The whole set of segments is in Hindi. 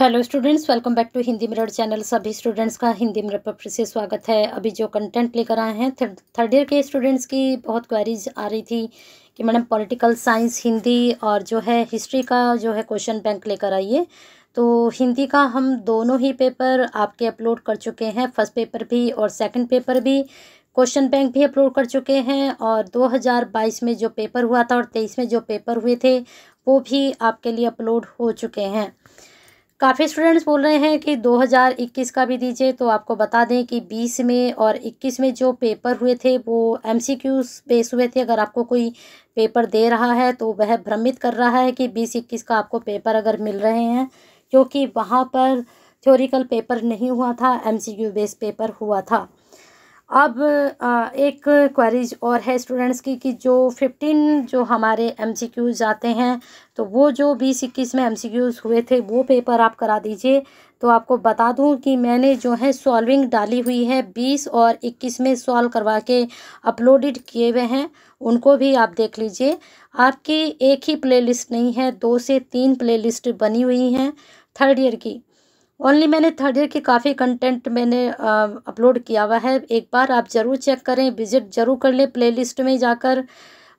hello students welcome back to Hindi mirror channel सभी स्टूडेंट्स का हिंदी मिरर पर से स्वागत है अभी जो कंटेंट लेकर आए हैं थर्ड ईयर के स्टूडेंट्स की बहुत क्वेरीज आ रही थी कि मैडम पॉलिटिकल साइंस हिंदी और जो है हिस्ट्री का जो है क्वेश्चन बैंक लेकर आइए तो हिंदी का हम दोनों ही पेपर आपके अपलोड कर चुके हैं फर्स्ट पेपर भी और सेकंड पेपर भी क्वेश्चन बैंक भी अपलोड कर चुके हैं और 2022 में जो पेपर हुआ था और 23 में जो पेपर हुए थे वो भी आपके लिए अपलोड हो चुके हैं काफ़ी स्टूडेंट्स बोल रहे हैं कि 2021 का भी दीजिए तो आपको बता दें कि 20 में और 21 में जो पेपर हुए थे वो एम सी बेस हुए थे अगर आपको कोई पेपर दे रहा है तो वह भ्रमित कर रहा है कि बीस इक्कीस का आपको पेपर अगर मिल रहे हैं क्योंकि वहाँ पर थ्योरिकल पेपर नहीं हुआ था एम बेस पेपर हुआ था अब एक क्वेरीज और है स्टूडेंट्स की कि जो फिफ्टीन जो हमारे एमसीक्यूज़ आते हैं तो वो जो बीस इक्कीस में एमसीक्यूज़ हुए थे वो पेपर आप करा दीजिए तो आपको बता दूं कि मैंने जो है सॉल्विंग डाली हुई है बीस और इक्कीस में सॉल्व करवा के अपलोडेड किए हुए हैं उनको भी आप देख लीजिए आपकी एक ही प्ले नहीं है दो से तीन प्ले बनी हुई हैं थर्ड ईयर की ओनली मैंने थर्ड ईयर के काफ़ी कंटेंट मैंने अपलोड किया हुआ है एक बार आप ज़रूर चेक करें विज़िट ज़रूर कर लें प्ले में जाकर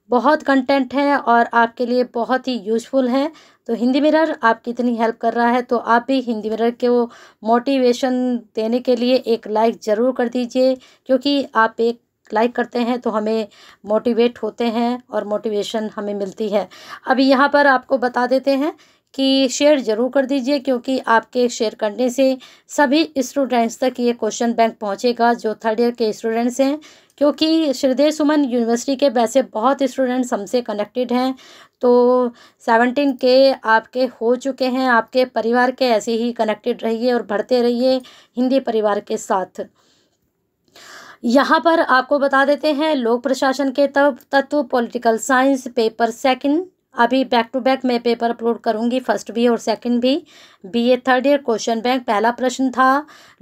बहुत कंटेंट है और आपके लिए बहुत ही यूज़फुल है तो हिंदी मिरर आपकी इतनी हेल्प कर रहा है तो आप भी हिंदी मिरर के वो मोटिवेशन देने के लिए एक लाइक ज़रूर कर दीजिए क्योंकि आप एक लाइक करते हैं तो हमें मोटिवेट होते हैं और मोटिवेशन हमें मिलती है अभी यहाँ पर आपको बता देते हैं कि शेयर ज़रूर कर दीजिए क्योंकि आपके शेयर करने से सभी स्टूडेंट्स तक ये क्वेश्चन बैंक पहुँचेगा जो थर्ड ईयर के स्टूडेंट्स हैं क्योंकि श्रीदेव सुमन यूनिवर्सिटी के वैसे बहुत स्टूडेंट्स हमसे कनेक्टेड हैं तो सेवनटीन के आपके हो चुके हैं आपके परिवार के ऐसे ही कनेक्टेड रहिए और बढ़ते रहिए हिंदी परिवार के साथ यहाँ पर आपको बता देते हैं लोक प्रशासन के तत्व पॉलिटिकल साइंस पेपर सेकंड अभी बैक टू बैक मैं पेपर अपलोड करूंगी फर्स्ट भी और सेकंड भी BA third year question bank पहला प्रश्न था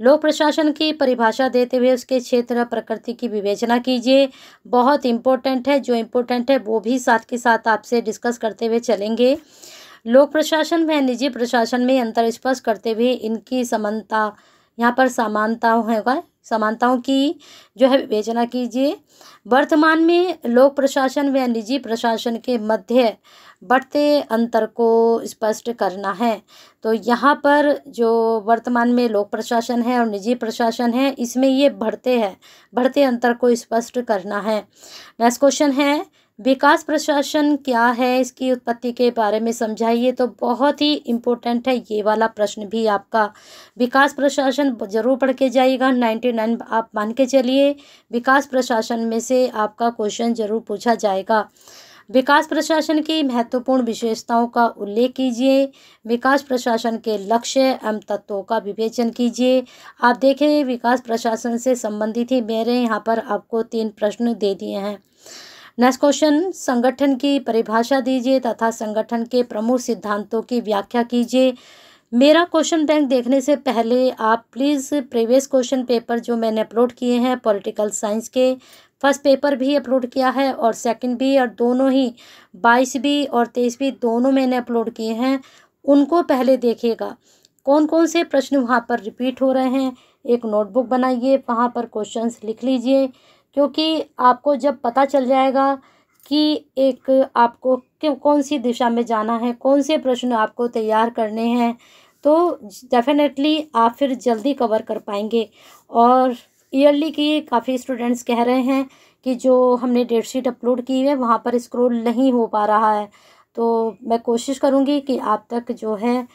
लोक प्रशासन की परिभाषा देते हुए उसके क्षेत्र प्रकृति की विवेचना कीजिए बहुत इंपॉर्टेंट है जो इम्पोर्टेंट है वो भी साथ के साथ आपसे डिस्कस करते हुए चलेंगे लोक प्रशासन में निजी प्रशासन में अंतर स्पष्ट करते हुए इनकी समानता यहाँ पर समानता होगा समानताओं की जो है विवेचना कीजिए वर्तमान में लोक प्रशासन व निजी प्रशासन के मध्य बढ़ते अंतर को स्पष्ट करना है तो यहाँ पर जो वर्तमान में लोक प्रशासन है और निजी प्रशासन है इसमें ये बढ़ते हैं बढ़ते अंतर को स्पष्ट करना है नेक्स्ट क्वेश्चन है विकास प्रशासन क्या है इसकी उत्पत्ति के बारे में समझाइए तो बहुत ही इम्पोर्टेंट है ये वाला प्रश्न भी आपका विकास प्रशासन जरूर पढ़ के जाइएगा नाइन्टी नाइन आप मान के चलिए विकास प्रशासन में से आपका क्वेश्चन जरूर पूछा जाएगा विकास प्रशासन की महत्वपूर्ण विशेषताओं का उल्लेख कीजिए विकास प्रशासन के लक्ष्य एवं तत्वों का विवेचन कीजिए आप देखें विकास प्रशासन से संबंधित ही मेरे यहाँ पर आपको तीन प्रश्न दे दिए हैं नेक्स्ट क्वेश्चन संगठन की परिभाषा दीजिए तथा संगठन के प्रमुख सिद्धांतों की व्याख्या कीजिए मेरा क्वेश्चन बैंक देखने से पहले आप प्लीज़ प्रीवियस क्वेश्चन पेपर जो मैंने अपलोड किए हैं पॉलिटिकल साइंस के फर्स्ट पेपर भी अपलोड किया है और सेकंड भी और दोनों ही बाईस भी और तेईस भी दोनों मैंने अपलोड किए हैं उनको पहले देखिएगा कौन कौन से प्रश्न वहाँ पर रिपीट हो रहे हैं एक नोटबुक बनाइए वहाँ पर क्वेश्चंस लिख लीजिए क्योंकि आपको जब पता चल जाएगा कि एक आपको कौन सी दिशा में जाना है कौन से प्रश्न आपको तैयार करने हैं तो डेफिनेटली आप फिर जल्दी कवर कर पाएंगे और ईयरली की काफ़ी स्टूडेंट्स कह रहे हैं कि जो हमने डेट शीट अपलोड की है वहाँ पर स्क्रॉल नहीं हो पा रहा है तो मैं कोशिश करूँगी कि आप तक जो है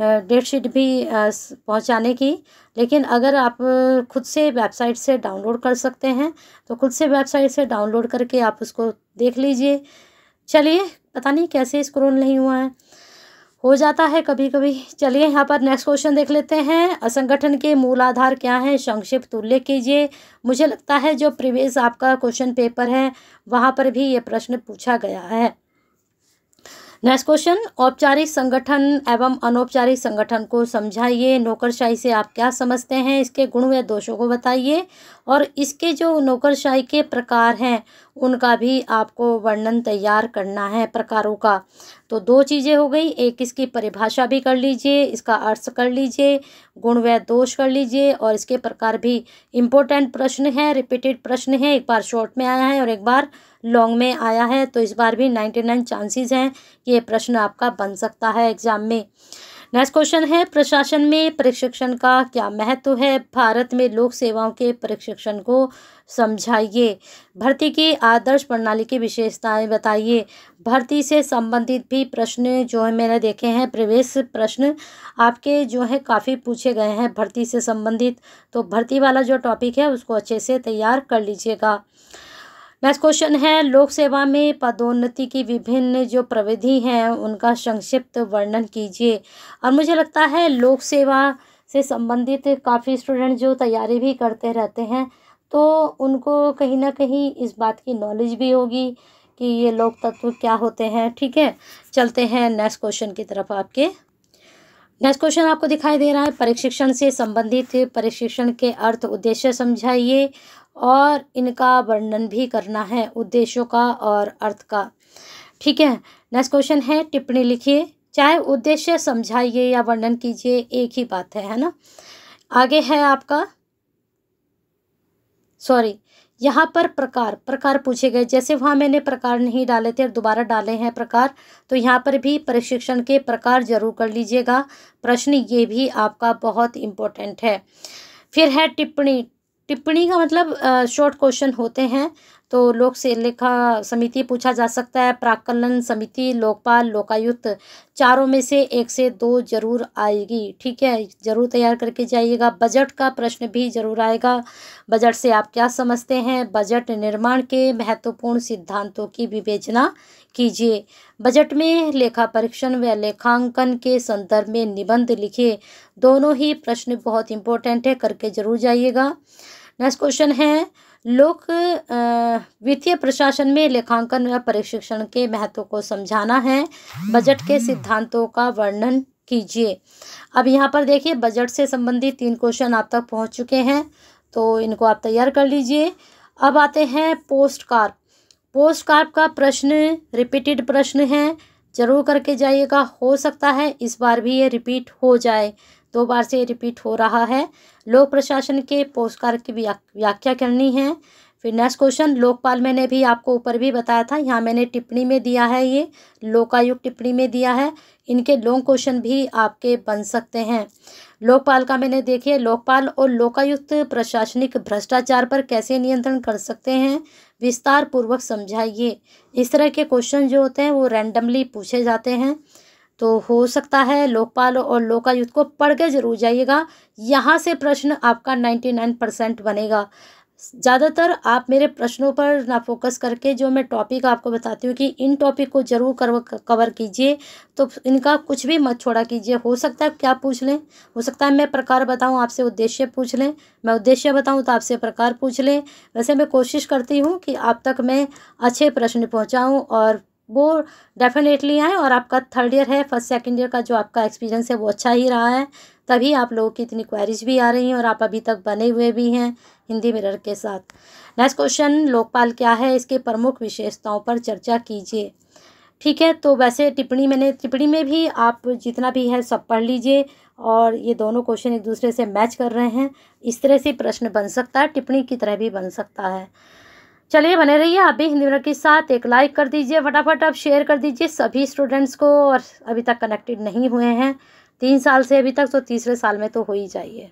डेटशीट भी पहुंचाने की लेकिन अगर आप खुद से वेबसाइट से डाउनलोड कर सकते हैं तो खुद से वेबसाइट से डाउनलोड करके आप उसको देख लीजिए चलिए पता नहीं कैसे स्क्रोल नहीं हुआ है हो जाता है कभी कभी चलिए यहाँ पर नेक्स्ट क्वेश्चन देख लेते हैं असंगठन के मूल आधार क्या हैं संक्षिप्त उल्लेख कीजिए मुझे लगता है जो प्रीवियस आपका क्वेश्चन पेपर है वहाँ पर भी ये प्रश्न पूछा गया है नेक्स्ट क्वेश्चन औपचारिक संगठन एवं अनौपचारिक संगठन को समझाइए नौकरशाही से आप क्या समझते हैं इसके गुण व दोषों को बताइए और इसके जो नौकरशाही के प्रकार हैं उनका भी आपको वर्णन तैयार करना है प्रकारों का तो दो चीज़ें हो गई एक इसकी परिभाषा भी कर लीजिए इसका अर्थ कर लीजिए गुण व दोष कर लीजिए और इसके प्रकार भी इम्पोर्टेंट प्रश्न है रिपीटेड प्रश्न है एक बार शॉर्ट में आया है और एक बार लॉन्ग में आया है तो इस बार भी नाइन्टी नाइन चांसेज़ हैं कि ये प्रश्न आपका बन सकता है एग्ज़ाम में नेक्स्ट क्वेश्चन है प्रशासन में प्रशिक्षण का क्या महत्व है भारत में लोक सेवाओं के प्रशिक्षण को समझाइए भर्ती की आदर्श प्रणाली की विशेषताएं बताइए भर्ती से संबंधित भी प्रश्न जो है मैंने देखे हैं प्रवेश प्रश्न आपके जो है काफ़ी पूछे गए हैं भर्ती से संबंधित तो भर्ती वाला जो टॉपिक है उसको अच्छे से तैयार कर लीजिएगा नेक्स्ट क्वेश्चन है लोक सेवा में पदोन्नति की विभिन्न जो प्रविधि हैं उनका संक्षिप्त वर्णन कीजिए और मुझे लगता है लोक सेवा से संबंधित काफ़ी स्टूडेंट जो तैयारी भी करते रहते हैं तो उनको कहीं ना कहीं इस बात की नॉलेज भी होगी कि ये लोक तत्व क्या होते हैं ठीक है चलते हैं नेक्स्ट क्वेश्चन की तरफ आपके नेक्स्ट क्वेश्चन आपको दिखाई दे रहा है प्रशिक्षण से संबंधित प्रशिक्षण के अर्थ उद्देश्य समझाइए और इनका वर्णन भी करना है उद्देश्यों का और अर्थ का ठीक है नेक्स्ट क्वेश्चन है टिप्पणी लिखिए चाहे उद्देश्य समझाइए या वर्णन कीजिए एक ही बात है है ना आगे है आपका सॉरी यहाँ पर प्रकार प्रकार पूछे गए जैसे वहाँ मैंने प्रकार नहीं डाले थे और दोबारा डाले हैं प्रकार तो यहाँ पर भी प्रशिक्षण के प्रकार जरूर कर लीजिएगा प्रश्न ये भी आपका बहुत इम्पोर्टेंट है फिर है टिप्पणी टिप्पणी का मतलब शॉर्ट क्वेश्चन होते हैं तो लोक से लेखा समिति पूछा जा सकता है प्राकलन समिति लोकपाल लोकायुक्त चारों में से एक से दो जरूर आएगी ठीक है जरूर तैयार करके जाइएगा बजट का प्रश्न भी जरूर आएगा बजट से आप क्या समझते हैं बजट निर्माण के महत्वपूर्ण सिद्धांतों की विवेचना कीजिए बजट में लेखा परीक्षण व लेखांकन के संदर्भ में निबंध लिखिए दोनों ही प्रश्न बहुत इंपॉर्टेंट है करके जरूर जाइएगा नेक्स्ट क्वेश्चन है लोक वित्तीय प्रशासन में लेखांकन व प्रशिक्षण के महत्व को समझाना है बजट के सिद्धांतों का वर्णन कीजिए अब यहाँ पर देखिए बजट से संबंधित तीन क्वेश्चन आप तक पहुँच चुके हैं तो इनको आप तैयार कर लीजिए अब आते हैं पोस्ट कार्प पोस्ट कार्प का प्रश्न रिपीटेड प्रश्न है जरूर करके जाइएगा हो सकता है इस बार भी ये रिपीट हो जाए दो बार से रिपीट हो रहा है लोक प्रशासन के पुरस्कार की व्याख्या करनी है फिर नेक्स्ट क्वेश्चन लोकपाल मैंने भी आपको ऊपर भी बताया था यहाँ मैंने टिप्पणी में दिया है ये लोकायुक्त टिप्पणी में दिया है इनके लॉन्ग क्वेश्चन भी आपके बन सकते हैं लोकपाल का मैंने देखिए लोकपाल और लोकायुक्त प्रशासनिक भ्रष्टाचार पर कैसे नियंत्रण कर सकते हैं विस्तार पूर्वक समझाइए इस तरह के क्वेश्चन जो होते हैं वो रैंडमली पूछे जाते हैं तो हो सकता है लोकपाल और लोकायुक्त को पढ़ के जरूर जाइएगा यहाँ से प्रश्न आपका नाइन्टी नाइन परसेंट बनेगा ज़्यादातर आप मेरे प्रश्नों पर ना फोकस करके जो मैं टॉपिक आपको बताती हूँ कि इन टॉपिक को ज़रूर कवर कीजिए तो इनका कुछ भी मत छोड़ा कीजिए हो सकता है क्या पूछ लें हो सकता है मैं प्रकार बताऊँ आपसे उद्देश्य पूछ लें मैं उद्देश्य बताऊँ तो आपसे प्रकार पूछ लें वैसे मैं कोशिश करती हूँ कि आप तक मैं अच्छे प्रश्न पहुँचाऊँ और वो डेफिनेटली आएँ और आपका थर्ड ईयर है फर्स्ट सेकेंड ईयर का जो आपका एक्सपीरियंस है वो अच्छा ही रहा है तभी आप लोगों की इतनी क्वेरीज भी आ रही हैं और आप अभी तक बने हुए भी हैं हिंदी मिरर के साथ नेक्स्ट क्वेश्चन लोकपाल क्या है इसके प्रमुख विशेषताओं पर चर्चा कीजिए ठीक है तो वैसे टिप्पणी मैंने टिप्पणी में भी आप जितना भी है सब पढ़ लीजिए और ये दोनों क्वेश्चन एक दूसरे से मैच कर रहे हैं इस तरह से प्रश्न बन सकता है टिप्पणी की तरह भी बन सकता है चलिए बने रहिए आप भी हिंदी मिनट के साथ एक लाइक कर दीजिए फटाफट आप शेयर कर दीजिए सभी स्टूडेंट्स को और अभी तक कनेक्टेड नहीं हुए हैं तीन साल से अभी तक तो तीसरे साल में तो हो ही जाइए